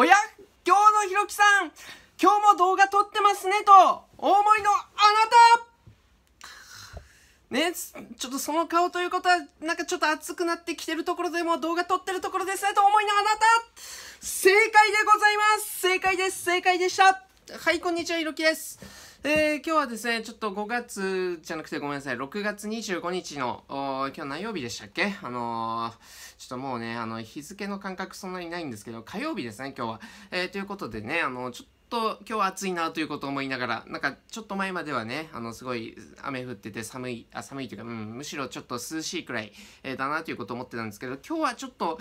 親今日のひろきさん今日も動画撮ってますねとお思いのあなたねちょっとその顔ということはなんかちょっと熱くなってきてるところでも動画撮ってるところですねと思いのあなた正解でございます正解です正解でしたはいこんにちはひろきですえー、今日はですね、ちょっと5月じゃなくてごめんなさい、6月25日の、今日何曜日でしたっけあのー、ともうね、あの、日付の感覚そんなにないんですけど、火曜日ですね、今日は。えー、ということでね、あの、ちょっと、と今日暑いなということを思いながら、なんかちょっと前まではね、あのすごい雨降ってて寒い、あ寒いというか、うん、むしろちょっと涼しいくらい、えー、だなということを思ってたんですけど、今日はちょっと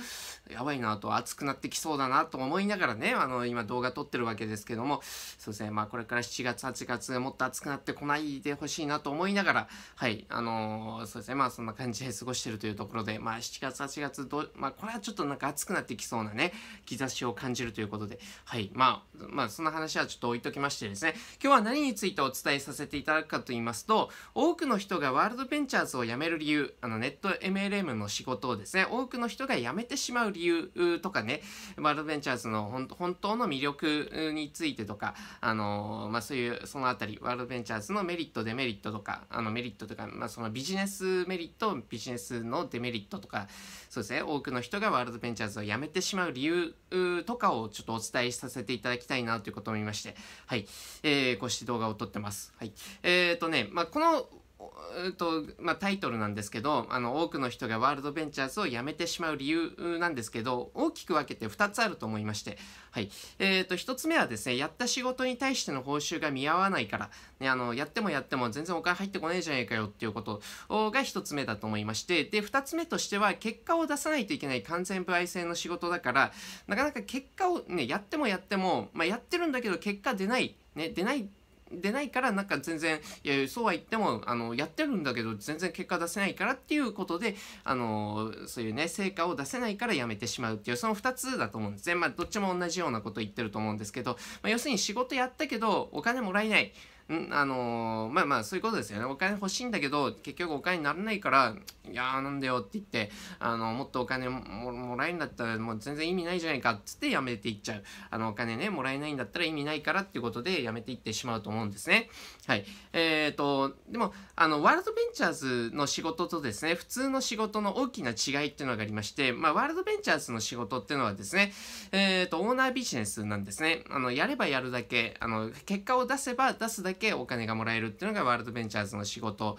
やばいなと暑くなってきそうだなと思いながらね、あの今動画撮ってるわけですけども、そうですね、まあこれから7月、8月もっと暑くなってこないでほしいなと思いながら、はい、あのー、そうですね、まあそんな感じで過ごしてるというところで、まあ7月、8月ど、まあこれはちょっとなんか暑くなってきそうなね、兆しを感じるということで、はい、まあ、まあそんな話話はちょっと置いときましてですね、今日は何についてお伝えさせていただくかと言いますと、多くの人がワールドベンチャーズを辞める理由、あのネット MLM の仕事をですね、多くの人が辞めてしまう理由とかね、ワールドベンチャーズの本当の魅力についてとか、あの、まあ、そういう、そのあたり、ワールドベンチャーズのメリット、デメリットとか、あのメリットとか、まあ、そのビジネスメリット、ビジネスのデメリットとか、そうですね、多くの人がワールドベンチャーズを辞めてしまう理由とかをちょっとお伝えさせていただきたいなということを見まして、はい、えー、こうして動画を撮ってます。はい。えっ、ー、とね、まあ、このえっとまあ、タイトルなんですけどあの多くの人がワールドベンチャーズを辞めてしまう理由なんですけど大きく分けて2つあると思いまして、はいえー、と1つ目はですねやった仕事に対しての報酬が見合わないから、ね、あのやってもやっても全然お金入ってこないじゃないかよっていうことが1つ目だと思いましてで2つ目としては結果を出さないといけない完全不合制の仕事だからなかなか結果を、ね、やってもやっても、まあ、やってるんだけど結果出ないね、出ない出ないからなんか全然いやそうは言ってもあのやってるんだけど全然結果出せないからっていうことであのそういうね成果を出せないからやめてしまうっていうその2つだと思うんですね。まあ、どっちも同じようなこと言ってると思うんですけど、まあ、要するに仕事やったけどお金もらえない。んあのー、まあまあそういうことですよねお金欲しいんだけど結局お金にならないからいやーなんだよって言ってあのもっとお金もらえるんだったらもう全然意味ないじゃないかっつってやめていっちゃうあのお金ねもらえないんだったら意味ないからっていうことでやめていってしまうと思うんですねはいえーと、でもあのワールドベンチャーズの仕事とですね普通の仕事の大きな違いっていうのがありまして、まあ、ワールドベンチャーズの仕事っていうのはですね、えーと、とオーナービジネスなんですねあのやればやるだけあの結果を出せば出すだけけお金がもらえるっていうのがワールドベンチャーズの仕事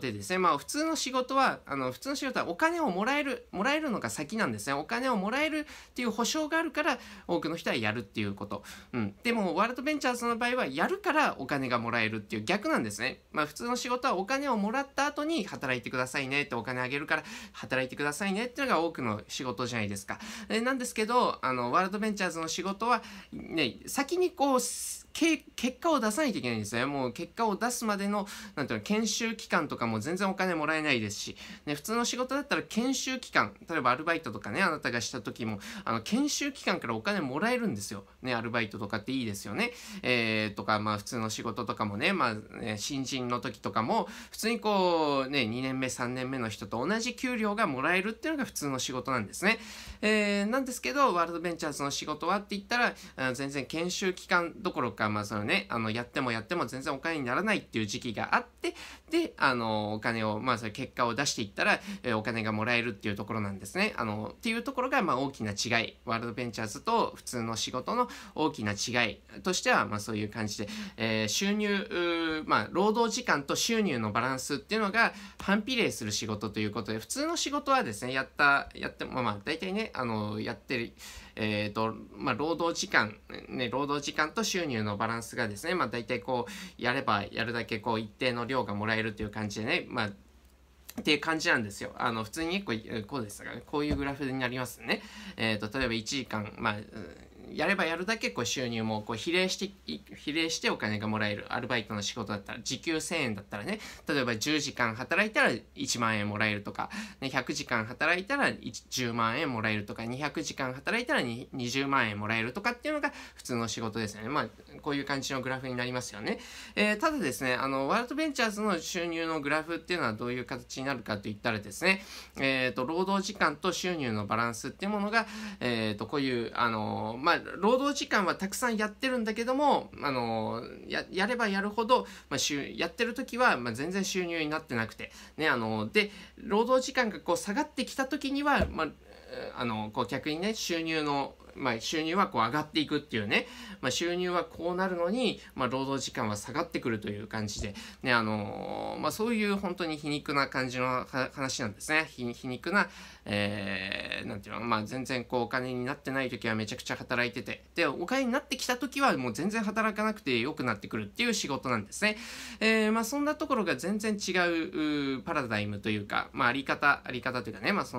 でですね、まあ普通の仕事は、あの普通の仕事はお金をもらえる、もらえるのが先なんですね。お金をもらえるっていう保証があるから多くの人はやるっていうこと。うん。でもワールドベンチャーズの場合はやるからお金がもらえるっていう逆なんですね。まあ普通の仕事はお金をもらった後に働いてくださいねってお金あげるから働いてくださいねっていうのが多くの仕事じゃないですか。えなんですけど、あのワールドベンチャーズの仕事はね、先にこう、結果を出さないといけないんですね。もう結果を出すまでの、なんていうの、研修期間とかも全然お金もらえないですし、ね、普通の仕事だったら研修期間、例えばアルバイトとかね、あなたがした時も、あの、研修期間からお金もらえるんですよ。ね、アルバイトとかっていいですよね。えー、とか、まあ普通の仕事とかもね、まあ、ね、新人の時とかも、普通にこう、ね、2年目、3年目の人と同じ給料がもらえるっていうのが普通の仕事なんですね。えー、なんですけど、ワールドベンチャーズの仕事はって言ったら、全然研修期間どころか、か、まあそのね、あの、やってもやっても全然お金にならないっていう時期があって、で、あの、お金を、まあそれ結果を出していったら、えお金がもらえるっていうところなんですね。あの、っていうところが、まあ大きな違い。ワールドベンチャーズと普通の仕事の大きな違いとしては、まあそういう感じで、えー、収入、まあ労働時間と収入のバランスっていうのが反比例する仕事ということで、普通の仕事はですね、やった、やっても、まあ大体ね、あの、やってる、えっ、ー、と、まあ、労働時間、ね、労働時間と収入のバランスがですね、まあ、大体こう、やればやるだけこう、一定の量がもらえるという感じでね、まあ、っていう感じなんですよ。あの、普通に1個、こうですが、ね、こういうグラフになりますね。えっ、ー、と、例えば1時間、まあ、やればやるだけこう収入もこう比例して比例してお金がもらえるアルバイトの仕事だったら時給1000円だったらね例えば10時間働いたら1万円もらえるとか、ね、100時間働いたら10万円もらえるとか200時間働いたら20万円もらえるとかっていうのが普通の仕事ですよねまあこういう感じのグラフになりますよね、えー、ただですねあのワールドベンチャーズの収入のグラフっていうのはどういう形になるかといったらですねえっ、ー、と労働時間と収入のバランスっていうものがえっ、ー、とこういうあのまあ労働時間はたくさんやってるんだけども、あのや、やればやるほど、まあ、ゅやってる時は、まあ、全然収入になってなくて、ね、あの、で、労働時間がこう下がってきた時には、まあ、あの、こう逆にね、収入のまあ、収入はこう上がっていくっていうね、まあ、収入はこうなるのに、まあ、労働時間は下がってくるという感じで、ね、あのー、まあ、そういう本当に皮肉な感じの話なんですね。皮肉な、えー、ていうの、まあ、全然こうお金になってない時はめちゃくちゃ働いてて、で、お金になってきた時はもう全然働かなくて良くなってくるっていう仕事なんですね。えー、まあ、そんなところが全然違うパラダイムというか、まあ、あり方、あり方というかね、まあ、そ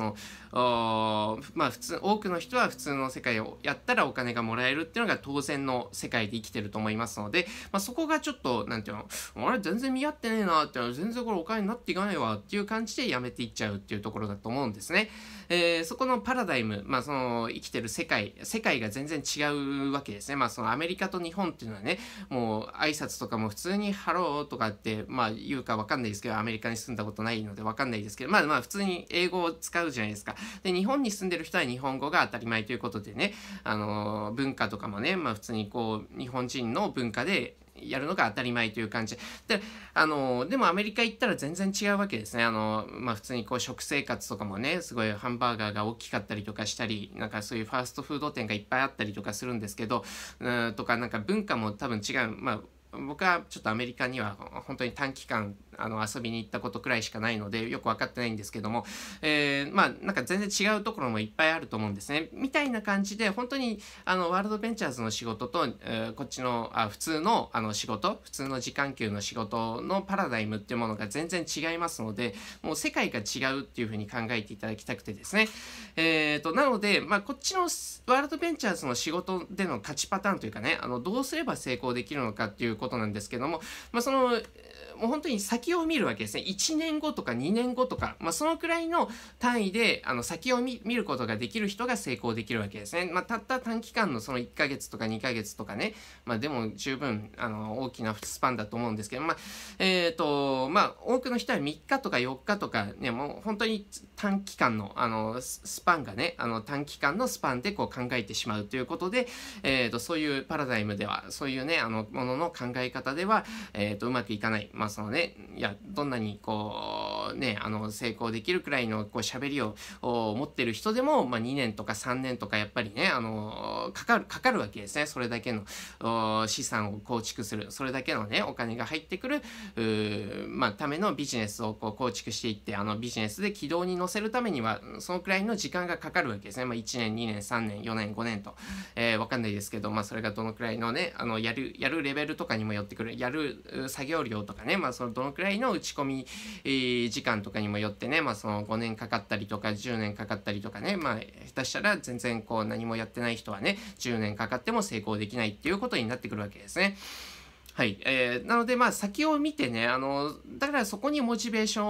の、まあ、普通、多くの人は普通の世界をやったらお金がもらえるっていうのが当然の世界で生きてると思いますので、まあ、そこがちょっと、なんていうの、あれ全然見合ってねえなって、全然これお金になっていかないわっていう感じでやめていっちゃうっていうところだと思うんですね。えー、そこのパラダイム、まあ、その生きてる世界世界が全然違うわけですね、まあ、そのアメリカと日本っていうのはねもう挨拶とかも普通に「ハロー」とかって、まあ、言うか分かんないですけどアメリカに住んだことないので分かんないですけどまあまあ普通に英語を使うじゃないですかで日本に住んでる人は日本語が当たり前ということでね、あのー、文化とかもね、まあ、普通にこう日本人の文化でやるのが当たり前という感じ。で、あの、でもアメリカ行ったら全然違うわけですね。あの、まあ、普通にこう食生活とかもね、すごいハンバーガーが大きかったりとかしたり、なんかそういうファーストフード店がいっぱいあったりとかするんですけど、うん、とかなんか文化も多分違う。まあ僕はちょっとアメリカには本当に短期間あの遊びに行ったことくらいしかないのでよく分かってないんですけども、えー、まあなんか全然違うところもいっぱいあると思うんですねみたいな感じで本当にあのワールドベンチャーズの仕事と、えー、こっちのあ普通のあの仕事普通の時間給の仕事のパラダイムっていうものが全然違いますのでもう世界が違うっていうふうに考えていただきたくてですね、えーと、なので、まあ、こっちのワールドベンチャーズの仕事での勝ちパターンというかねあのどうすれば成功できるのかっていうことなんですけども、まあ、そのもう本当に先を見るわけですね。1年後とか2年後とか、まあ、そのくらいの単位で、あの、先を見ることができる人が成功できるわけですね。まあ、たった短期間のその1ヶ月とか2ヶ月とかね、まあ、でも十分、あの、大きなスパンだと思うんですけど、まあ、えっ、ー、と、まあ、多くの人は3日とか4日とか、ね、もう本当に短期間の、あの、スパンがね、あの、短期間のスパンでこう考えてしまうということで、えっ、ー、と、そういうパラダイムでは、そういうね、あの、ものの考え方では、えっ、ー、と、うまくいかない。まあそのね、いや、どんなにこう、ね、あの、成功できるくらいのこう喋りを持ってる人でも、まあ、2年とか3年とかやっぱりね、あの、かかる、かかるわけですね。それだけの資産を構築する、それだけのね、お金が入ってくる、まあ、ためのビジネスをこう構築していって、あの、ビジネスで軌道に乗せるためには、そのくらいの時間がかかるわけですね。まあ、1年、2年、3年、4年、5年と、えー、わかんないですけど、まあ、それがどのくらいのね、あの、やる、やるレベルとかにもよってくる、やる作業量とかね、まあ、そのどのくらいの打ち込み、えー、時間とかにもよってね、まあ、その5年かかったりとか10年かかったりとかね、まあ、下手したら全然こう何もやってない人はね、10年かかっても成功できないっていうことになってくるわけですね。はい。えー、なので、まあ、先を見てね、あの、だからそこにモチベーション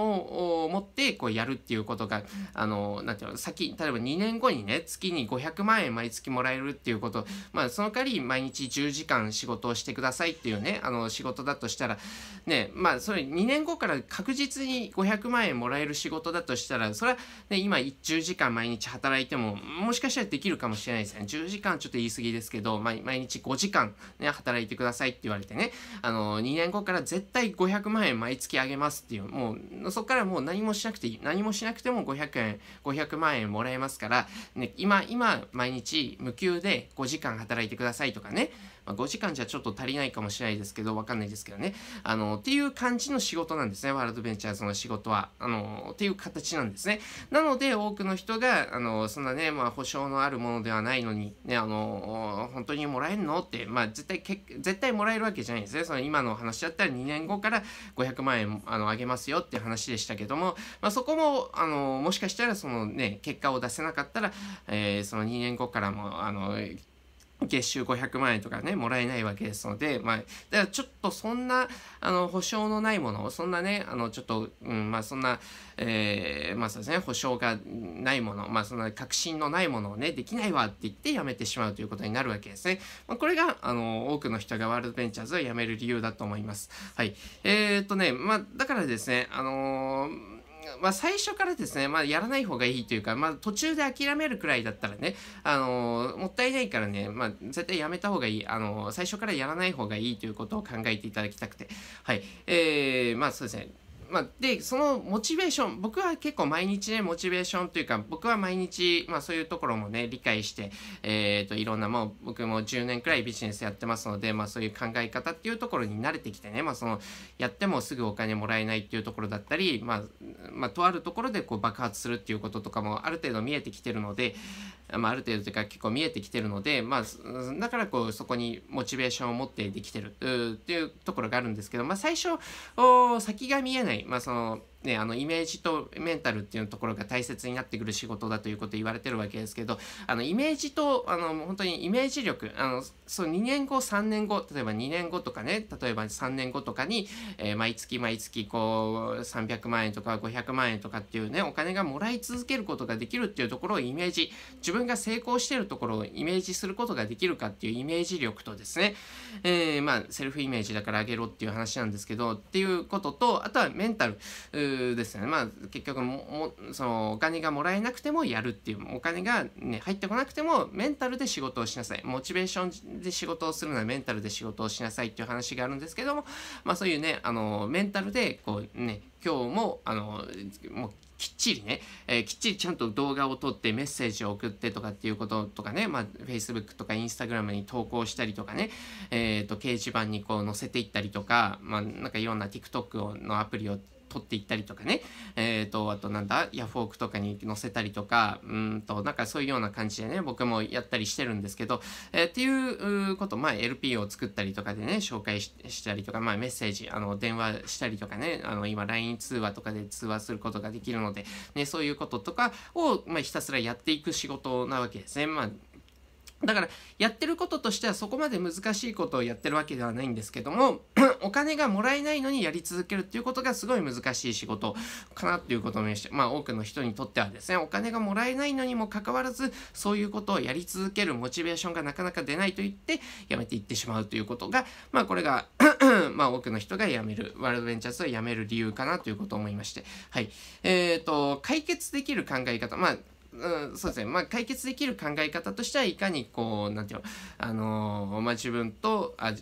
を持って、こう、やるっていうことが、あの、なんていうの、先、例えば2年後にね、月に500万円毎月もらえるっていうこと、まあ、その代わり毎日10時間仕事をしてくださいっていうね、あの、仕事だとしたら、ね、まあ、それ2年後から確実に500万円もらえる仕事だとしたら、それはね、今10時間毎日働いても、もしかしたらできるかもしれないですね。10時間ちょっと言い過ぎですけど、まあ、毎日5時間ね、働いてくださいって言われてね、あの、2年後から絶対500万円毎月あげますっていう、もう、そこからもう何もしなくていい、何もしなくても500円、500万円もらえますから、ね、今、今、毎日無給で5時間働いてくださいとかね、まあ、5時間じゃちょっと足りないかもしれないですけど、わかんないですけどね。あの、っていう感じの仕事なんですね。ワールドベンチャーズの仕事は。あの、っていう形なんですね。なので、多くの人が、あの、そんなね、まあ、保証のあるものではないのに、ね、あの、本当にもらえるのって、まあ、絶対け、絶対もらえるわけじゃないんですね。その今の話だったら2年後から500万円、あの、あげますよって話でしたけども、まあ、そこも、あの、もしかしたら、そのね、結果を出せなかったら、えー、その2年後からも、あの、月収500万円とかね、もらえないわけですので、まあ、だからちょっとそんな、あの、保証のないもの、そんなね、あの、ちょっと、うん、まあ、そんな、えー、まあそうですね、保証がないもの、まあ、そんな確信のないものをね、できないわって言って辞めてしまうということになるわけですね。まあ、これが、あの、多くの人がワールドベンチャーズを辞める理由だと思います。はい。えー、っとね、まあ、だからですね、あのーまあ、最初からですね、まあ、やらない方がいいというか、まあ、途中で諦めるくらいだったらね、あのもったいないからね、まあ、絶対やめた方がいい、あの最初からやらない方がいいということを考えていただきたくて、はい。えー、まあ、そうですね。まあ、で、そのモチベーション、僕は結構毎日ね、モチベーションというか、僕は毎日、まあそういうところもね、理解して、えっ、ー、と、いろんなもう、僕も10年くらいビジネスやってますので、まあそういう考え方っていうところに慣れてきてね、まあその、やってもすぐお金もらえないっていうところだったり、まあ、まあ、とあるところでこう爆発するっていうこととかもある程度見えてきてるので、まあ、ある程度というか結構見えてきてるので、まあ、だからこうそこにモチベーションを持ってできてるっていうところがあるんですけど、まあ、最初先が見えない、まあ、そのね、あのイメージとメンタルっていうところが大切になってくる仕事だということ言われてるわけですけどあのイメージとあの本当にイメージ力あのそう2年後3年後例えば2年後とかね例えば3年後とかに、えー、毎月毎月こう300万円とか500万円とかっていうねお金がもらい続けることができるっていうところをイメージ自分が成功してるところをイメージすることができるかっていうイメージ力とですね、えー、まあセルフイメージだから上げろっていう話なんですけどっていうこととあとはメンタルですねまあ結局もそのお金がもらえなくてもやるっていうお金が、ね、入ってこなくてもメンタルで仕事をしなさいモチベーションで仕事をするのはメンタルで仕事をしなさいっていう話があるんですけどもまあそういうねあのメンタルでこうね今日もあのもうきっちりね、えー、きっちりちゃんと動画を撮ってメッセージを送ってとかっていうこととかね、まあ、Facebook とか Instagram に投稿したりとかね、えっ、ー、と、掲示板にこう載せていったりとか、まあ、なんかいろんな TikTok のアプリを取っていったりとかね、えっ、ー、と、あとなんだ、ヤフオクとかに載せたりとか、うんと、なんかそういうような感じでね、僕もやったりしてるんですけど、えー、っていうこと、まあ LP を作ったりとかでね、紹介したりとか、まあメッセージ、あの、電話したりとかね、あの、今 LINE 通話とかで通話することができるので、ね、そういうこととかを、まあひたすらやっていく仕事なわけですね。まあだからやってることとしてはそこまで難しいことをやってるわけではないんですけども お金がもらえないのにやり続けるっていうことがすごい難しい仕事かなっていうことをしてまあ多くの人にとってはですねお金がもらえないのにもかかわらずそういうことをやり続けるモチベーションがなかなか出ないと言ってやめていってしまうということがまあこれが まあ多くの人が辞めるワールドベンチャーズを辞める理由かなということを思いましてはいえっ、ー、と解決できる考え方まあうん、そうですね、まあ、解決できる考え方としてはいかにこう何て言うの、あのまあ、自分とあ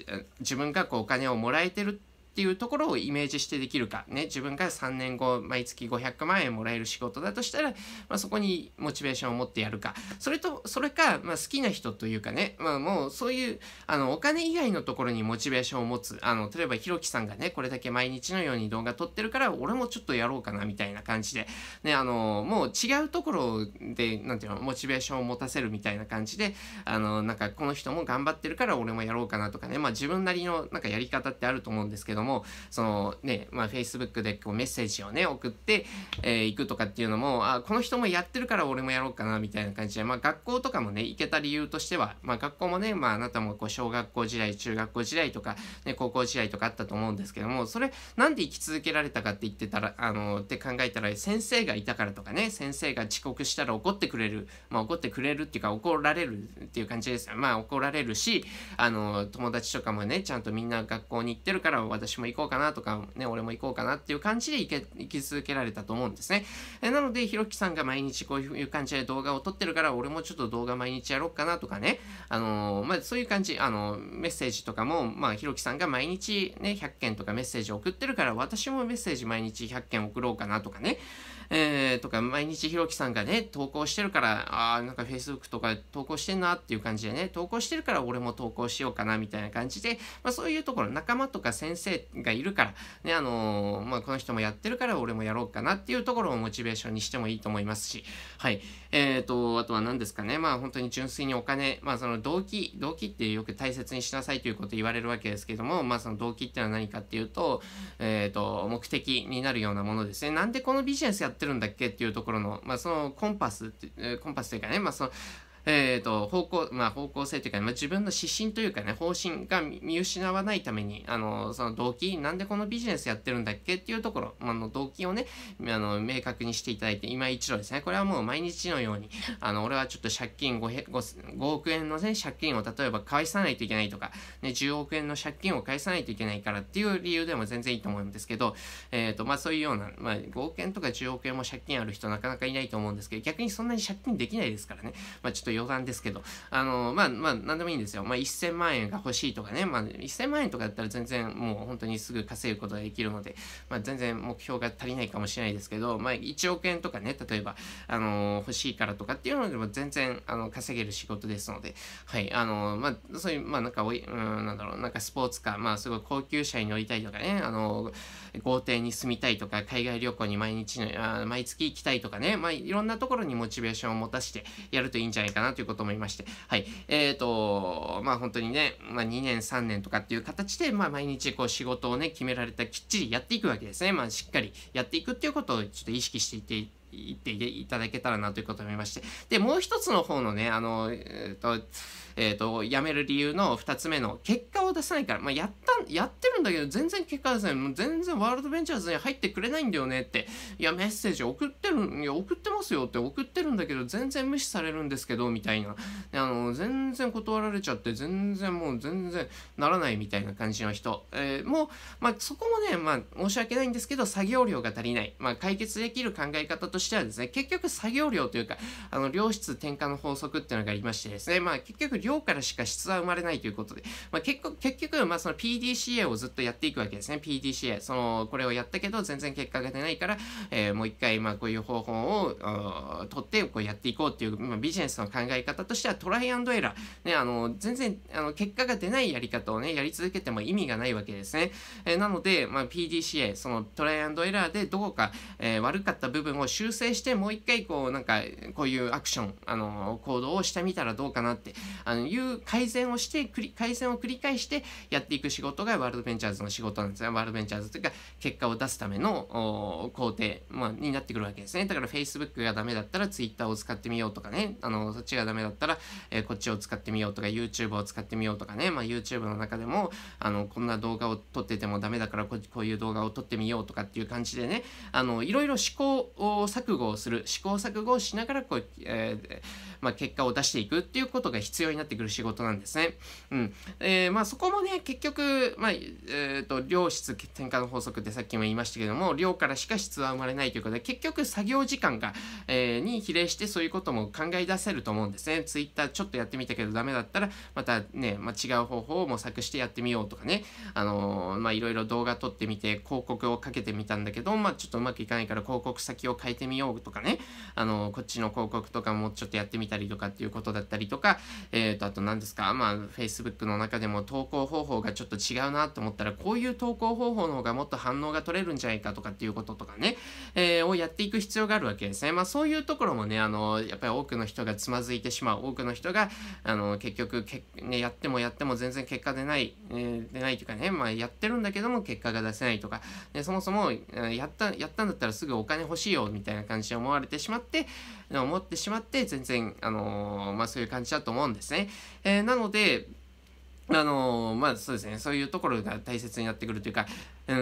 自分がこうお金をもらえてるってっていうところをイメージしてできるか、ね、自分が3年後毎月500万円もらえる仕事だとしたら、まあ、そこにモチベーションを持ってやるかそれとそれか、まあ、好きな人というかね、まあ、もうそういうあのお金以外のところにモチベーションを持つあの例えばひろきさんがねこれだけ毎日のように動画撮ってるから俺もちょっとやろうかなみたいな感じで、ね、あのもう違うところで何ていうのモチベーションを持たせるみたいな感じであのなんかこの人も頑張ってるから俺もやろうかなとかね、まあ、自分なりのなんかやり方ってあると思うんですけどども、そのね、まあ Facebook でこうメッセージをね、送って、え行くとかっていうのも、あ、この人もやってるから俺もやろうかな、みたいな感じで、まあ学校とかもね、行けた理由としては、まあ学校もね、まああなたもこう小学校時代、中学校時代とか、ね、高校時代とかあったと思うんですけども、それなんで生き続けられたかって言ってたら、あの、って考えたら、先生がいたからとかね、先生が遅刻したら怒ってくれる、まあ怒ってくれるっていうか怒られるっていう感じです。まあ怒られるし、あの、友達とかもね、ちゃんとみんな学校に行ってるから私私も行こうかなとか、ね、俺も行こうかなっていう感じで行け、行き続けられたと思うんですね。えなので、ひろきさんが毎日こういう感じで動画を撮ってるから、俺もちょっと動画毎日やろうかなとかね、あのー、まあ、そういう感じ、あのー、メッセージとかも、まあ、ひろきさんが毎日ね、100件とかメッセージ送ってるから、私もメッセージ毎日100件送ろうかなとかね、えー、とか、毎日ひろきさんがね、投稿してるから、あーなんか Facebook とか投稿してんなっていう感じでね、投稿してるから俺も投稿しようかなみたいな感じで、まあそういうところ、仲間とか先生がいるから、ね、あのー、まあこの人もやってるから俺もやろうかなっていうところをモチベーションにしてもいいと思いますし、はい。えっ、ー、と、あとは何ですかね、まあ本当に純粋にお金、まあその動機、動機ってよく大切にしなさいということ言われるわけですけども、まあその動機ってのは何かっていうと、えっ、ー、と、目的になるようなものですね。なんでこのビジネスやってってるんだっけっていうところの、まあ、そのコンパスコンパスというかね、まあ、そのえーと、方向、まあ、方向性というか、まあ、自分の指針というかね、方針が見失わないために、あの、その動機、なんでこのビジネスやってるんだっけっていうところ、あの、動機をね、あの、明確にしていただいて、今一度ですね、これはもう毎日のように、あの、俺はちょっと借金 5, 5, 億円のね、借金を例えば返さないといけないとか、ね、10億円の借金を返さないといけないからっていう理由でも全然いいと思うんですけど、えー、と、まあ、そういうような、まあ、5億円とか10億円も借金ある人なかなかいないと思うんですけど、逆にそんなに借金できないですからね、まあ、ちょっと余談ですけど、あの、まあ、まあ、なんでもいいんですよ。まあ、1000万円が欲しいとかね、まあ、1000万円とかだったら全然もう本当にすぐ稼ぐことができるので、まあ、全然目標が足りないかもしれないですけど、まあ、1億円とかね、例えば、あの、欲しいからとかっていうのでも全然、あの、稼げる仕事ですので、はい、あの、まあ、そういう、まあ、なんかおい、うん、なんだろう、なんかスポーツカー、まあ、すごい高級車に乗りたいとかね、あの、豪邸に住みたいとか、海外旅行に毎日の、毎月行きたいとかね、まあ、いろんなところにモチベーションを持たせてやるといいんじゃないかなということもいまして、はい。えっ、ー、と、まあ本当にね、まあ2年、3年とかっていう形で、まあ毎日こう仕事をね、決められたきっちりやっていくわけですね。まあしっかりやっていくっていうことをちょっと意識していて、行っていただけたらなということを思いまして。で、もう一つの方のね、あの、えっ、ー、と、えっ、ー、と、辞める理由の二つ目の、結果を出さないから、まあ、やった、やってるんだけど、全然結果出せない。もう全然ワールドベンチャーズに入ってくれないんだよねって、いや、メッセージ送ってる、いや、送ってますよって送ってるんだけど、全然無視されるんですけど、みたいな。あの、全然断られちゃって、全然もう全然ならないみたいな感じの人。えー、もう、まあ、そこもね、まあ、申し訳ないんですけど、作業量が足りない。まあ、解決できる考え方としてしてはですね、結局作業量というか、あの、量質転換の法則っていうのがありましてですね、まあ結局量からしか質は生まれないということで、まあ結局、結局、まあその PDCA をずっとやっていくわけですね。PDCA。その、これをやったけど全然結果が出ないから、えー、もう一回、まあこういう方法を、取って、こうやっていこうっていう、まあ、ビジネスの考え方としてはトライアンドエラー。ね、あの、全然、あの、結果が出ないやり方をね、やり続けても意味がないわけですね。えー、なので、まあ PDCA、そのトライアンドエラーでどこか、えー、悪かった部分を修修正してもう一回こうなんかこういうアクションあの行動をしてみたらどうかなってあのいう改善をして改善を繰り返してやっていく仕事がワールドベンチャーズの仕事なんですねワールドベンチャーズというか結果を出すための工程、まあ、になってくるわけですねだから Facebook がダメだったら Twitter を使ってみようとかねあのそっちがダメだったら、えー、こっちを使ってみようとか YouTube を使ってみようとかね、まあ、YouTube の中でもあのこんな動画を撮っててもダメだからこういう動画を撮ってみようとかっていう感じでねあのいろいろ試行錯錯誤をする、試行錯誤をしながらこう、えー、まあ、結果を出していくっていうことが必要になってくる仕事なんですね。うん。えー、まあ、そこもね、結局、まあ、えっ、ー、と、量質転換の法則ってさっきも言いましたけども、量からしか質は生まれないということで、結局作業時間が、えー、に比例してそういうことも考え出せると思うんですね。ツイッターちょっとやってみたけどダメだったら、またね、まあ、違う方法を模索してやってみようとかね、あのまいろいろ動画撮ってみて、広告をかけてみたんだけど、まあ、ちょっとうまくいかないから広告先を変えてみみようとかね、あの、こっちの広告とかもちょっとやってみたりとかっていうことだったりとか、えっ、ー、と、あと何ですか、まあ、Facebook の中でも投稿方法がちょっと違うなと思ったら、こういう投稿方法の方がもっと反応が取れるんじゃないかとかっていうこととかね、えー、をやっていく必要があるわけですね。まあ、そういうところもね、あの、やっぱり多くの人がつまずいてしまう。多くの人が、あの、結局け、ね、やってもやっても全然結果出ない、えー、出ないというかね、まあ、やってるんだけども結果が出せないとか、でそもそも、やった、やったんだったらすぐお金欲しいよ、みたいなな感じに思われてしまって、思ってしまって、全然、あのー、まあ、そういう感じだと思うんですね。えー、なので、あのー、まあそうですね、そういうところが大切になってくるというか、う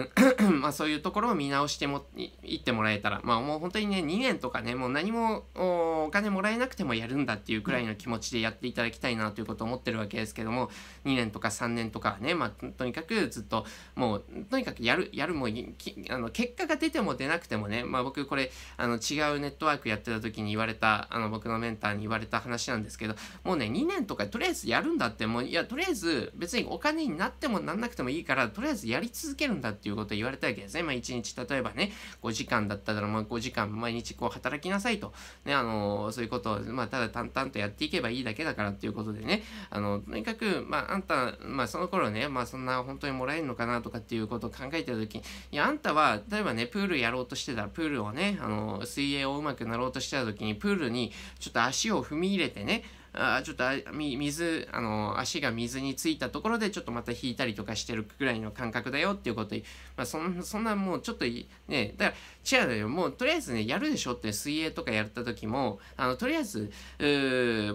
ん まあ、そういうところを見直してもいってもらえたら、まあ、もう本当にね2年とかねもう何もお金もらえなくてもやるんだっていうくらいの気持ちでやっていただきたいなということを思ってるわけですけども2年とか3年とかね、まあ、とにかくずっともうとにかくやるやるもうあの結果が出ても出なくてもね、まあ、僕これあの違うネットワークやってた時に言われたあの僕のメンターに言われた話なんですけどもうね2年とかとりあえずやるんだってもういやとりあえず別にお金になってもなんなくてもいいからとりあえずやり続けるんだっていうことを言われたわけですね。まあ、1日例えばね、5時間だったら、まあ、5時間毎日こう働きなさいと、ね、あのそういうことを、まあ、ただ淡々とやっていけばいいだけだからっていうことでね、あの、とにかく、まあ、あんた、まあ、その頃ね、まあ、そんな本当にもらえるのかなとかっていうことを考えてたときに、いや、あんたは、例えばね、プールやろうとしてたら、プールをね、あの水泳をうまくなろうとしてたときに、プールにちょっと足を踏み入れてね、あちょっとあ水あの足が水についたところでちょっとまた引いたりとかしてるくらいの感覚だよっていうことまあ、そんそんなもうちょっとねだから違うだよもうとりあえずねやるでしょって水泳とかやった時もあのとりあえず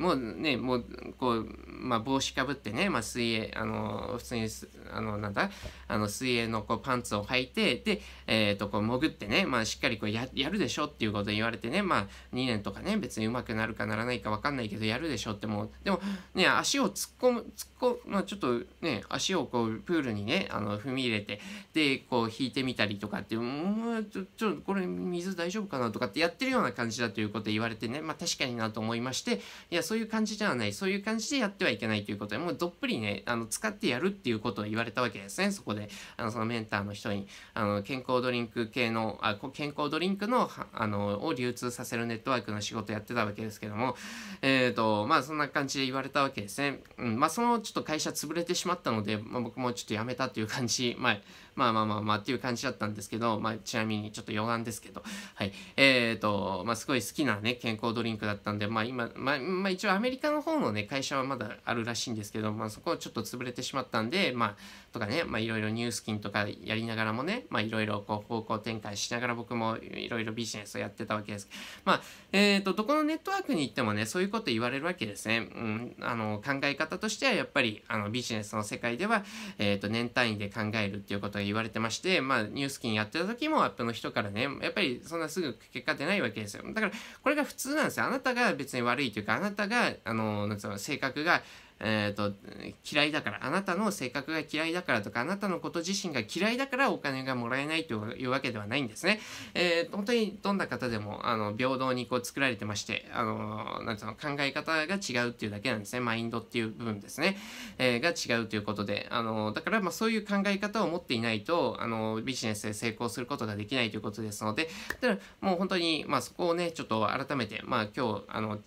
もうねもうこう、まあ、帽子かぶってね、まあ、水泳あの普通にあのなんだあの水泳のこうパンツを履いてで、えー、とこう潜ってね、まあ、しっかりこうややるでしょっていうこと言われてね、まあ、2年とかね別にうまくなるかならないか分かんないけどやるでしょしょってもうでもね足を突っ込む突っ込む、まあ、ちょっとね足をこうプールにねあの踏み入れてでこう引いてみたりとかってもうちょちょこれ水大丈夫かなとかってやってるような感じだということ言われてねまあ確かになと思いましていやそういう感じじゃないそういう感じでやってはいけないということでもうどっぷりねあの使ってやるっていうことを言われたわけですねそこであのそのメンターの人にあの健康ドリンク系のあ健康ドリンクのあのを流通させるネットワークの仕事やってたわけですけどもえっ、ー、とまあまあそんな感じで言われたわけですね。うん、まあそのちょっと会社潰れてしまったので、まあ、僕もちょっと辞めたという感じ、まあまあまあまあまあっていう感じだったんですけど、まあちなみにちょっと余談ですけど、はい。えっ、ー、と、まあすごい好きなね、健康ドリンクだったんで、まあ今、まあ、まあ一応アメリカの方のね、会社はまだあるらしいんですけど、まあそこをちょっと潰れてしまったんで、まあ、とかね、まあいろいろニュースキンとかやりながらもね、まあいろいろこう方向転換しながら僕もいろいろビジネスをやってたわけです。まあ、えっ、ー、と、どこのネットワークに行ってもね、そういうこと言われるわけですね。うん、あの、考え方としてはやっぱり、あの、ビジネスの世界では、えっ、ー、と、年単位で考えるっていうことが言われてまして、まあ、ニュースキンやってた時もアップの人からね、やっぱりそんなすぐ結果出ないわけですよ。だから、これが普通なんですよ。あなたが別に悪いというか、あなたが、あの、なんつうの、性格が、えーと、嫌いだからあなたの性格が嫌いだからとかあなたのこと自身が嫌いだからお金がもらえないというわけではないんですね。えー、本当にどんな方でもあの平等にこう作られてましてあのなんていうの考え方が違うっていうだけなんですねマインドっていう部分ですね、えー、が違うということであのだからまあそういう考え方を持っていないとあのビジネスで成功することができないということですのでだもう本当に、まあ、そこをねちょっと改めて、まあ、今日あの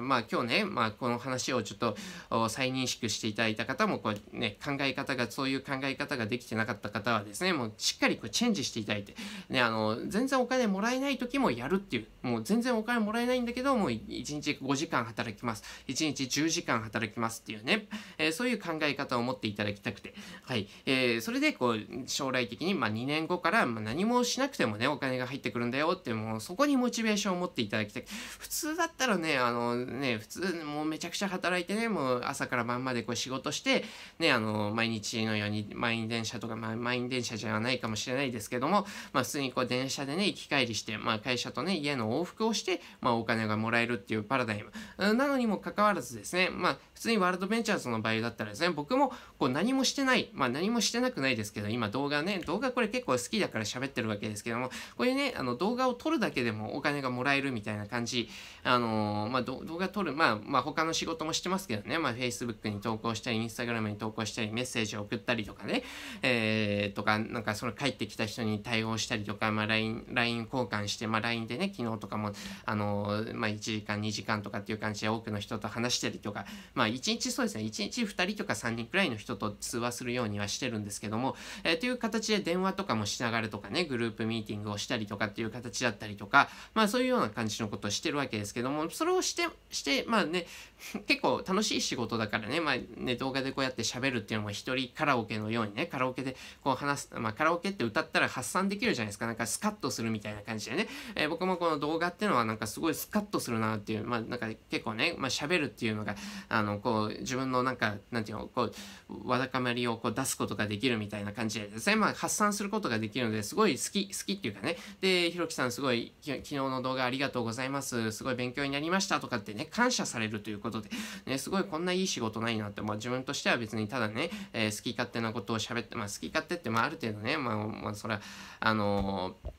まあ今日ね、まあこの話をちょっと再認識していただいた方も、こうね、考え方が、そういう考え方ができてなかった方はですね、もうしっかりこうチェンジしていただいて、ね、あの、全然お金もらえない時もやるっていう、もう全然お金もらえないんだけど、もう1日5時間働きます、1日10時間働きますっていうね、えー、そういう考え方を持っていただきたくて、はい、えー、それでこう、将来的に、まあ2年後から、まあ何もしなくてもね、お金が入ってくるんだよって、もうそこにモチベーションを持っていただきたい。普通だったらね、ああのね、普通、もうめちゃくちゃ働いてね、もう朝から晩までこう仕事して、ね、あの、毎日のように満員電車とか、まあ、満員電車じゃないかもしれないですけども、まあ、普通にこう電車でね、行き帰りして、まあ、会社とね、家の往復をして、まあ、お金がもらえるっていうパラダイム。なのにもかかわらずですね、まあ、普通にワールドベンチャーズの場合だったらですね、僕もこう何もしてない、まあ、何もしてなくないですけど、今動画ね、動画これ結構好きだから喋ってるわけですけども、こういうね、あの動画を撮るだけでもお金がもらえるみたいな感じ、あのー、ま動画撮る、まあ、まあ、他の仕事もしてますけどね、まあ、Facebook に投稿したり、Instagram に投稿したり、メッセージを送ったりとかね、えー、とか、なんかその帰ってきた人に対応したりとか、まあ、LINE、LINE 交換して、まあ、LINE でね、昨日とかも、あのー、まあ、1時間、2時間とかっていう感じで多くの人と話したりとか、まあ、1日そうですね、1日2人とか3人くらいの人と通話するようにはしてるんですけども、えー、という形で電話とかもしながらとかね、グループミーティングをしたりとかっていう形だったりとか、まあ、そういうような感じのことをしてるわけですけども、それをして、して、まあね、結構楽しい仕事だからね、まあね、動画でこうやって喋るっていうのも一人カラオケのようにね、カラオケでこう話す、まあカラオケって歌ったら発散できるじゃないですか、なんかスカッとするみたいな感じでね、えー、僕もこの動画っていうのはなんかすごいスカッとするなっていう、まあなんか結構ね、まあ喋るっていうのが、あの、こう自分のなんか、なんていうの、こう、わだかまりをこう出すことができるみたいな感じでですね、まあ発散することができるのですごい好き、好きっていうかね、で、ひろきさんすごい、昨日の動画ありがとうございます、すごい勉強になりました、したとかってね、感謝されるということで、ね、すごいこんないい仕事ないなって、まあ自分としては別にただね、えー、好き勝手なことを喋って、まあ好き勝手って、まあある程度ね、まあ、まあそれは、あのー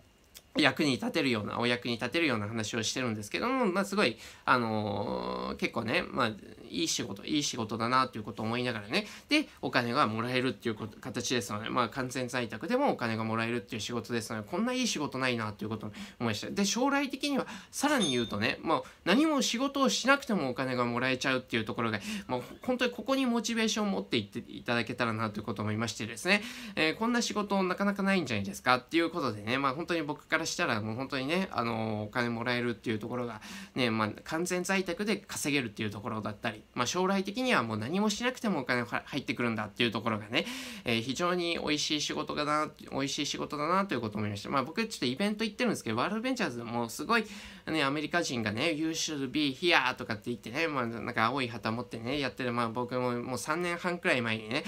役に立てるようなお役に立てるような話をしてるんですけども、まあ、すごい、あのー、結構ね、まあ、いい仕事いい仕事だなということを思いながらねでお金がもらえるっていう形ですので、まあ、完全在宅でもお金がもらえるっていう仕事ですのでこんないい仕事ないなということを思いましたで将来的にはさらに言うとねもう何も仕事をしなくてもお金がもらえちゃうっていうところがもう本当にここにモチベーションを持っていっていただけたらなということを思いましてですね、えー、こんな仕事なかなかないんじゃないですかっていうことでね、まあ、本当に僕からからしたらもう本当にね、あのお金もらえるっていうところが、ね、まあ、完全在宅で稼げるっていうところだったり、まあ、将来的にはもう何もしなくてもお金が入ってくるんだっていうところがね、えー、非常に美味しい仕事だな、美味しい仕事だなということを思いました。まあ僕ちょっとイベント行ってるんですけど、ワールドベンチャーズもすごい、ね、アメリカ人がね、You should be here とかって言ってね、まあ、なんか青い旗持ってね、やってる、まあ僕ももう3年半くらい前にね、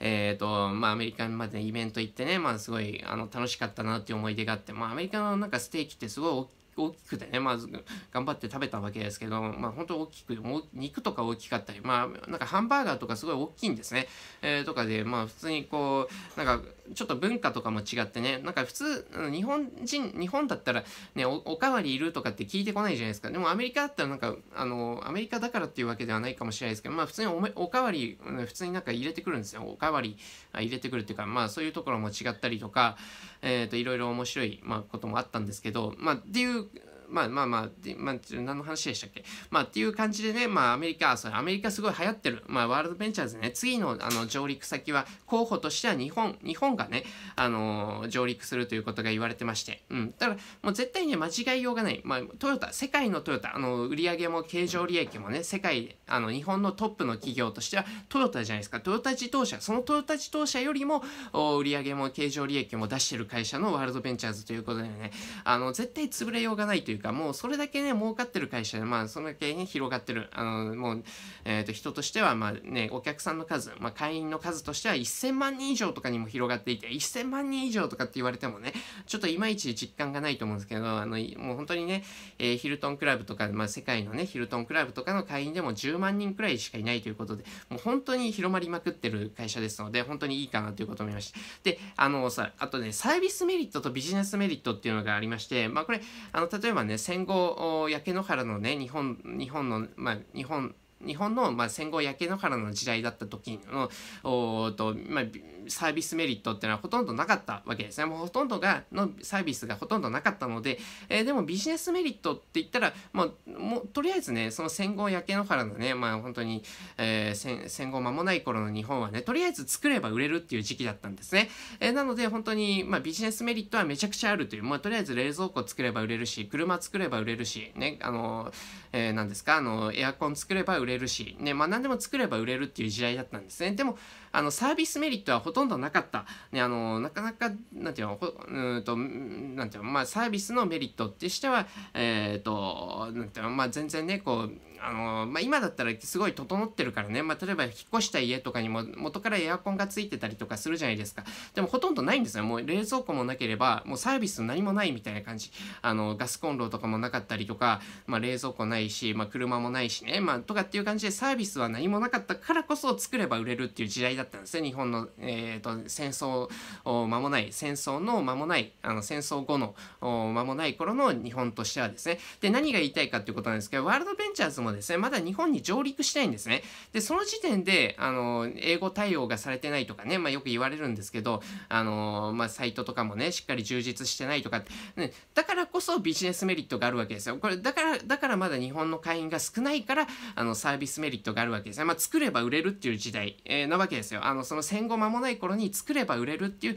えっ、ー、と、まあアメリカまでイベント行ってね、まあすごいあの楽しかったなっていう思い出があって、まあアメリカのなんかステーキってすごい大きい大きくてね、まず頑張って食べたわけですけど、まあ本当大きく、肉とか大きかったり、まあなんかハンバーガーとかすごい大きいんですね。えー、とかで、まあ普通にこう、なんかちょっと文化とかも違ってね、なんか普通、日本人、日本だったらね、おおかわりいるとかって聞いてこないじゃないですか。でもアメリカだったらなんか、あの、アメリカだからっていうわけではないかもしれないですけど、まあ普通におめおかわり、普通になんか入れてくるんですよ。おかわり入れてくるっていうか、まあそういうところも違ったりとか、えっ、ー、と、いろいろ面白い、まあ、こともあったんですけど、まあ、っていう、まあまあまあ、まあ、何の話でしたっけまあっていう感じでね、まあアメリカ、それアメリカすごい流行ってる。まあワールドベンチャーズね、次のあの上陸先は候補としては日本、日本がね、あのー、上陸するということが言われてまして。うん。だからもう絶対に間違いようがない。まあトヨタ、世界のトヨタ、あの、売り上げも経常利益もね、世界、あの、日本のトップの企業としてはトヨタじゃないですか。トヨタ自動車、そのトヨタ自動車よりも、売り上げも経常利益も出してる会社のワールドベンチャーズということでね、あの、絶対潰れようがないというか、もうそれだけね、儲かってる会社で、まあ、そのだけね、広がってる。あの、もう、えっ、と、人としては、まあね、お客さんの数、まあ、会員の数としては1000万人以上とかにも広がっていて、1000万人以上とかって言われてもね、ちょっといまいち実感がないと思うんですけど、あの、もう本当にね、えヒルトンクラブとか、まあ、世界のね、ヒルトンクラブとかの会員でも10万人くらいしかいないということで、もう本当に広まりまくってる会社ですので、本当にいいかなということをいました。で、あのさ、あとね、サービスメリットとビジネスメリットっていうのがありまして、まあ、これ、あの、例えばね、ね戦後焼け野原のね日本日本のまあ日本日本の、まあ、戦後焼け野原の時代だった時のおと、まあ、サービスメリットっていうのはほとんどなかったわけですね。もうほとんどが、のサービスがほとんどなかったので、えー、でもビジネスメリットって言ったら、まあ、もうとりあえずね、その戦後焼け野原のね、まあ本当に、えー、戦戦後間もない頃の日本はね、とりあえず作れば売れるっていう時期だったんですね。えー、なので本当に、まあビジネスメリットはめちゃくちゃあるという、まあとりあえず冷蔵庫作れば売れるし、車作れば売れるし、ね、あの、えー、何ですか、あの、エアコン作れば売れるし、ね、まあ何でも作れば売れるっていう時代だったんですね。でも、あのサービスメリットはほとんどなかった。ね、あのなかなか、なんていうの、ほうんと、なんていうの、まあ、サービスのメリットってしては、えっ、ー、と、なんていうの、まあ、全然ね、こう、あのまあ、今だったらすごい整ってるからね、まあ、例えば引っ越した家とかにも元からエアコンがついてたりとかするじゃないですかでもほとんどないんですよもう冷蔵庫もなければもうサービス何もないみたいな感じあのガスコンロとかもなかったりとか、まあ、冷蔵庫ないし、まあ、車もないしね、まあ、とかっていう感じでサービスは何もなかったからこそ作れば売れるっていう時代だったんですね日本の、えーと、と戦争を間もない戦争の間もないあの戦争後の間もない頃の日本としてはですねで何が言いたいかっていうことなんですけどワールドベンチャーズももですね、まだ日本に上陸したいんですね。で、その時点で、あの、英語対応がされてないとかね、まあよく言われるんですけど、あの、まあサイトとかもね、しっかり充実してないとか、ね、だからこそビジネスメリットがあるわけですよ。これ、だから、だからまだ日本の会員が少ないから、あの、サービスメリットがあるわけですね。まあ作れば売れるっていう時代、えー、なわけですよ。あの、その戦後間もない頃に作れば売れるってい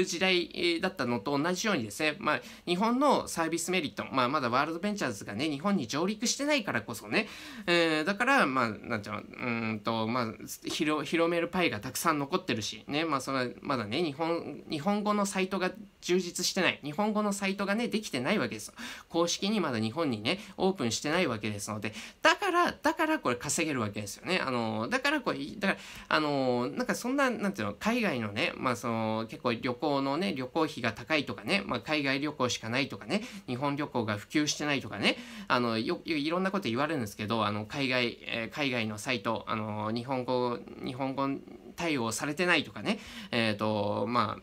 う時代だったのと同じようにですね、まあ日本のサービスメリット、まあまだワールドベンチャーズがね、日本に上陸してないからこそね、えー、だからまあなんちゃううんとまあ広めるパイがたくさん残ってるしねまあその、まだね日本日本語のサイトが充実してない日本語のサイトがねできてないわけです公式にまだ日本にねオープンしてないわけですのでだからだからこれ稼げるわけですよねあのだからこれだからあのなんかそんななんていうの海外のねまあその結構旅行のね旅行費が高いとかね、まあ、海外旅行しかないとかね日本旅行が普及してないとかねあのよいろんなこと言われるんですですけどあの海外、えー、海外のサイトあの日本語日本語対応されてないとかねえっ、ー、とまあ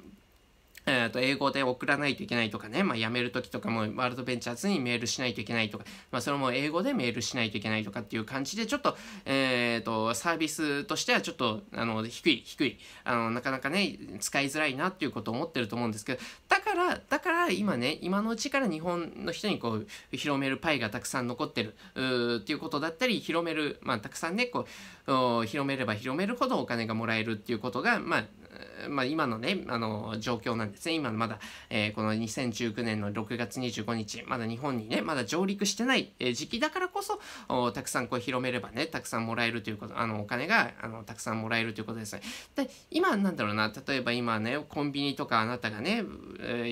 えー、と英語で送らないといけないとかね、まあ、辞める時とかもワールドベンチャーズにメールしないといけないとか、まあ、それも英語でメールしないといけないとかっていう感じでちょっと,、えー、とサービスとしてはちょっとあの低い低いあのなかなかね使いづらいなっていうことを思ってると思うんですけどだからだから今ね今のうちから日本の人にこう広めるパイがたくさん残ってるっていうことだったり広める、まあ、たくさんねこう広めれば広めるほどお金がもらえるっていうことが、まあ、まあ、今のね、あの、状況なんですね。今のまだ、えー、この2019年の6月25日、まだ日本にね、まだ上陸してない時期だからこそ、たくさんこう広めればね、たくさんもらえるということ、あの、お金が、あの、たくさんもらえるということですね。で、今なんだろうな、例えば今ね、コンビニとかあなたがね、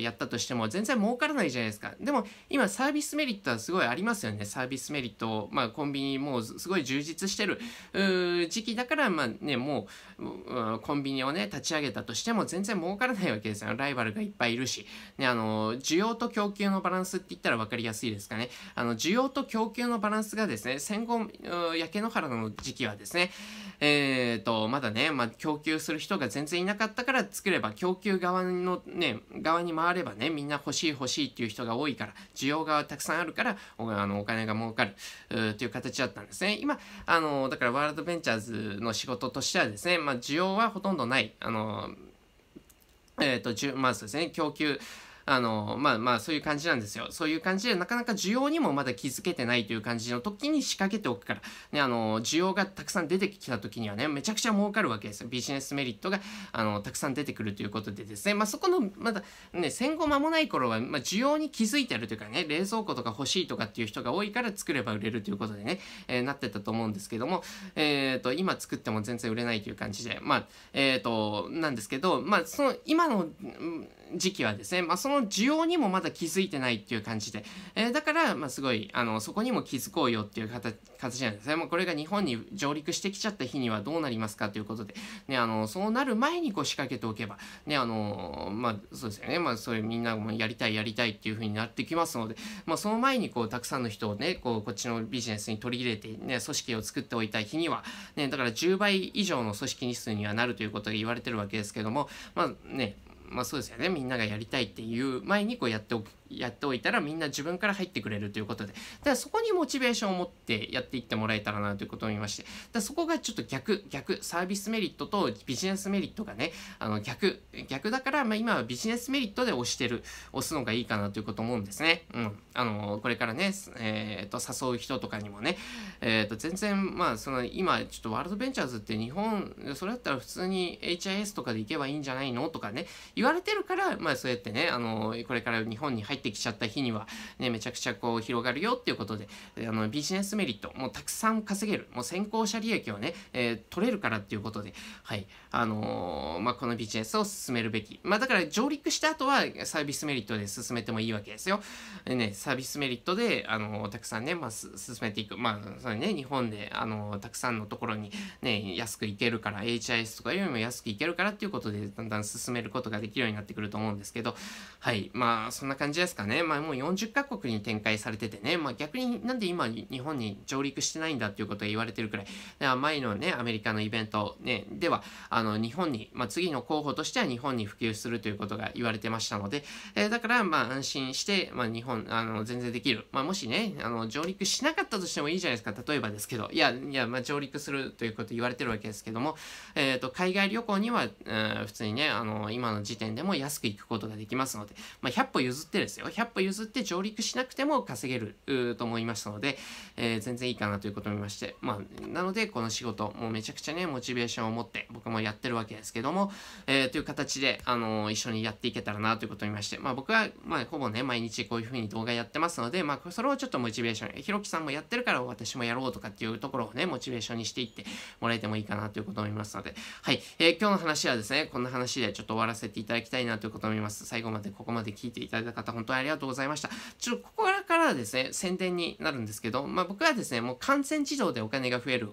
やったとしても全然儲からないじゃないですか。でも、今サービスメリットはすごいありますよね。サービスメリット、まあ、コンビニもうすごい充実してる、時期だから、まあね、もう、コンビニをね立ち上げたとしても全然儲からないわけですよライバルがいっぱいいるし、ね、あの需要と供給のバランスって言ったら分かりやすいですかねあの需要と供給のバランスがですね戦後焼け野原の時期はですねえーと、まだね、まあ、供給する人が全然いなかったから作れば供給側の、ね、側に回ればねみんな欲しい欲しいっていう人が多いから需要がたくさんあるからおあのお金が儲かるという形だったんですね今あのだからワールドベンチャーズの仕事としてはですね、まあまあ、需要はほとんどない、あの、えっ、ー、と、まあそうですね、供給、あの、まあまあそういう感じなんですよ。そういう感じでなかなか需要にもまだ気づけてないという感じの時に仕掛けておくから、ね、あの、需要がたくさん出てきた時にはね、めちゃくちゃ儲かるわけですよ。ビジネスメリットが、あの、たくさん出てくるということでですね、まあそこの、まだね、戦後間もない頃は、まあ需要に気づいてるというかね、冷蔵庫とか欲しいとかっていう人が多いから作れば売れるということでね、えー、なってたと思うんですけども、えっ、ー、と、今作っても全然売れないという感じで、まあ、えっ、ー、と、なんですけど、まあその、今の、うん時期はですね、まあ、その需要にもまだ気づいてないっていう感じで、えー、だから、まあ、すごい、あの、そこにも気づこうよっていう形なんですね。まあ、これが日本に上陸してきちゃった日にはどうなりますかということで、ね、あの、そうなる前にこう仕掛けておけば、ね、あの、まあ、そうですよね、まあ、そういうみんなもやりたいやりたいっていう風になってきますので、まあ、その前にこう、たくさんの人をね、こう、こっちのビジネスに取り入れて、ね、組織を作っておいた日には、ね、だから10倍以上の組織日数にはなるということが言われてるわけですけども、まあね、まあそうですよねみんながやりたいっていう前にこうやっておくやっておいたらみんな自分から入ってくれるということでだからそこにモチベーションを持ってやっていってもらえたらなということを見ましてだそこがちょっと逆逆サービスメリットとビジネスメリットがねあの逆逆だから、まあ、今はビジネスメリットで押してる押すのがいいかなということ思うんですね、うん、あのこれからね、えー、と誘う人とかにもね、えー、と全然まあその今ちょっとワールドベンチャーズって日本それだったら普通に HIS とかで行けばいいんじゃないのとかね言われてるから、まあそうやってね、あの、これから日本に入ってきちゃった日には、ね、めちゃくちゃこう広がるよっていうことで、あの、ビジネスメリット、もうたくさん稼げる、もう先行者利益をね、えー、取れるからっていうことで、はい、あのー、まあこのビジネスを進めるべき。まあだから上陸した後はサービスメリットで進めてもいいわけですよ。ね、サービスメリットで、あのー、たくさんね、まあ進めていく。まあ、そね、日本で、あのー、たくさんのところにね、安く行けるから、HIS とかよりも安く行けるからっていうことで、だんだん進めることができきるようになってくると思うんですけど、はい。まあ、そんな感じですかね。まあ、もう40カ国に展開されててね、まあ逆になんで今日本に上陸してないんだっていうことが言われてるくらい、だか前のね、アメリカのイベント、ね、では、あの、日本に、まあ次の候補としては日本に普及するということが言われてましたので、えー、だから、まあ安心して、まあ日本、あの、全然できる。まあもしね、あの、上陸しなかったとしてもいいじゃないですか。例えばですけど、いや、いや、まあ上陸するということ言われてるわけですけども、えっ、ー、と、海外旅行には、えー、普通にね、あの、今の時点でも安く行くことができますので、まあ、100歩譲ってですよ。100歩譲って上陸しなくても稼げると思いましたので、えー、全然いいかなということを見まして、まあ、なので、この仕事、もうめちゃくちゃね、モチベーションを持って僕もやってるわけですけども、えー、という形で、あのー、一緒にやっていけたらなということを見まして、まあ、僕は、まあ、ほぼね、毎日こういうふうに動画やってますので、まあ、それをちょっとモチベーション、ひろきさんもやってるから私もやろうとかっていうところをね、モチベーションにしていってもらえてもいいかなということを見ますので、はい、えー、今日の話はですね、こんな話でちょっと終わらせていただただきたいなということを思います。最後までここまで聞いていただいた方、本当にありがとうございました。ちょっとここからですね、宣伝になるんですけど、まあ、僕はですね、もう感染治療でお金が増える、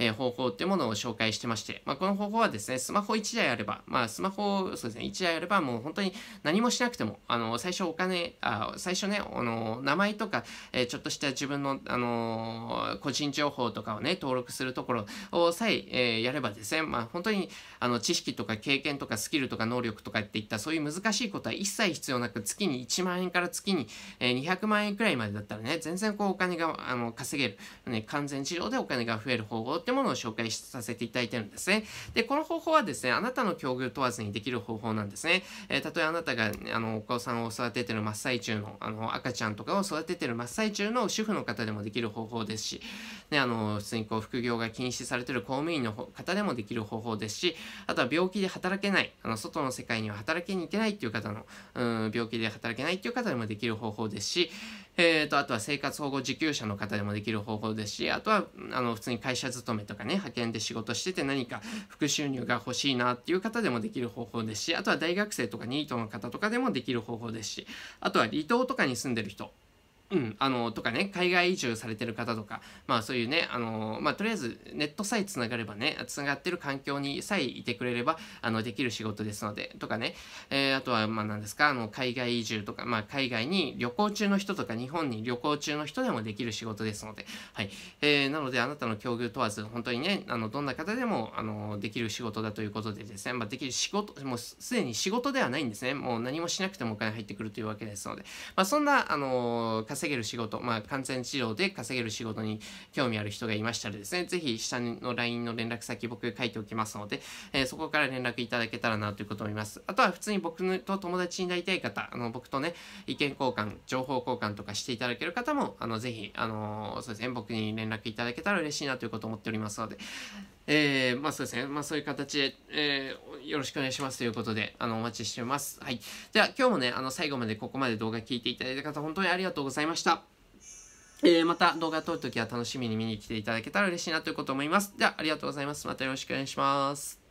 えー、方法っていうものを紹介してまして、まあ、この方法はですね、スマホ1台あれば、まあ、スマホ、そうですね、1台あれば、もう本当に何もしなくても、あの、最初お金、あ最初ね、あの、名前とか、えー、ちょっとした自分の、あの、個人情報とかをね、登録するところをさええー、やればですね、まあ、本当に、あの、知識とか経験とかスキルとかか能力とかっていったそういう難しいことは一切必要なく月に1万円から月に200万円くらいまでだったらね全然こうお金があの稼げる、ね、完全治療でお金が増える方法ってものを紹介させていただいてるんですねでこの方法はですねあなたの境遇問わずにできる方法なんですね、えたとえあなたが、あのお子さんを育ててる真っ最中のあの赤ちゃんとかを育ててる真っ最中の主婦の方でもできる方法ですし、ね、あの普通にこう副業が禁止されてる公務員の方でもできる方法ですしあとは病気で働けないあの外の世界には働きに行けないっていう方の、うん、病気で働けないっていう方でもできる方法ですし、えーと、あとは生活保護受給者の方でもできる方法ですしあとはあの普通に会社勤めとかね派遣で仕事してて何か副収入が欲しいなっていう方でもできる方法ですしあとは大学生とかニートの方とかでもできる方法ですしあとは離島とかに住んでる人うん、あのとかね海外移住されてる方とか、まあ、そういうねあの、まあ、とりあえずネットさえつながればねつながってる環境にさえいてくれればあのできる仕事ですのでとかね、えー、あとはまあ何ですかあの海外移住とか、まあ、海外に旅行中の人とか日本に旅行中の人でもできる仕事ですので、はいえー、なのであなたの境遇問わず本当にねあのどんな方でもあのできる仕事だということでですね、まあ、できる仕事もうすでに仕事ではないんですねもう何もしなくてもお金入ってくるというわけですので、まあ、そんなあの稼稼げる仕事、まあ、完全治療で稼げる仕事に興味ある人がいましたらですね、ぜひ下の LINE の連絡先僕書いておきますので、えー、そこから連絡いただけたらなということを思います。あとは普通に僕と友達になりたい方、あの、僕とね、意見交換、情報交換とかしていただける方も、あの、ぜひ、あのー、そうですね、僕に連絡いただけたら嬉しいなということを思っておりますので、えー、まあそうですね、まあそういう形で、えー、よろしくお願いしますということで、あの、お待ちしてます。はい。では、今日もね、あの、最後までここまで動画聞いていただいた方、本当にありがとうございました。えー、また動画撮るときは楽しみに見に来ていただけたら嬉しいなということ思います。では、ありがとうございます。またよろしくお願いします。